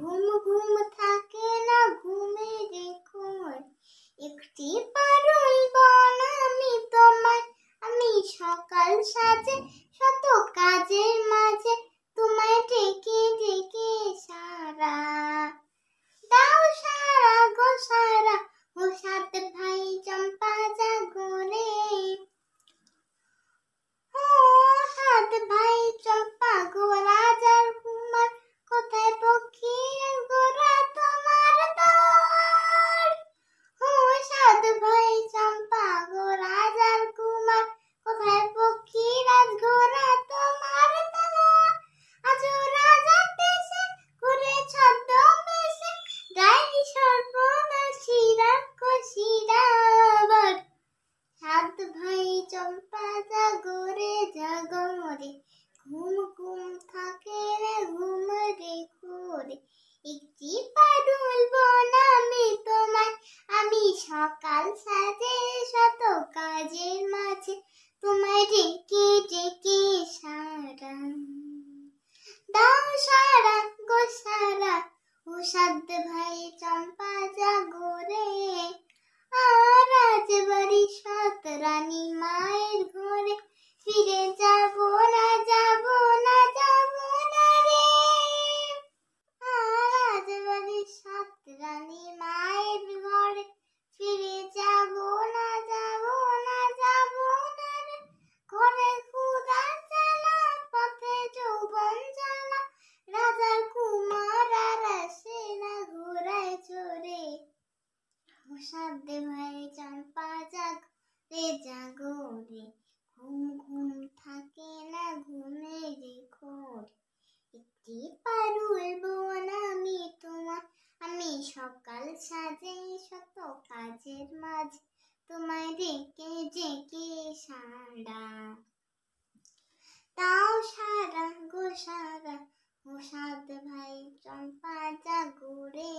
ঘুম ঘুম থাকে না ঘুমে ঘুম একটি পারুল বন আমি তোমায় আমি সকাল সাজে সারা গো সারা ও সাধ্য ভাই চম্পা জাগো সাধ্যে ভাই চম্পা জাগ রে জাগো রে ঘুম ঘুম থাকে না ঘুমে রে খোর একটি পারুল বোন আমি তোমার আমি সকাল সাজে শত কাজের মাঝ তোমায় যে কে সারা তাও সারা গো সারা ও সাদ ভাই চম্পা জাগো রে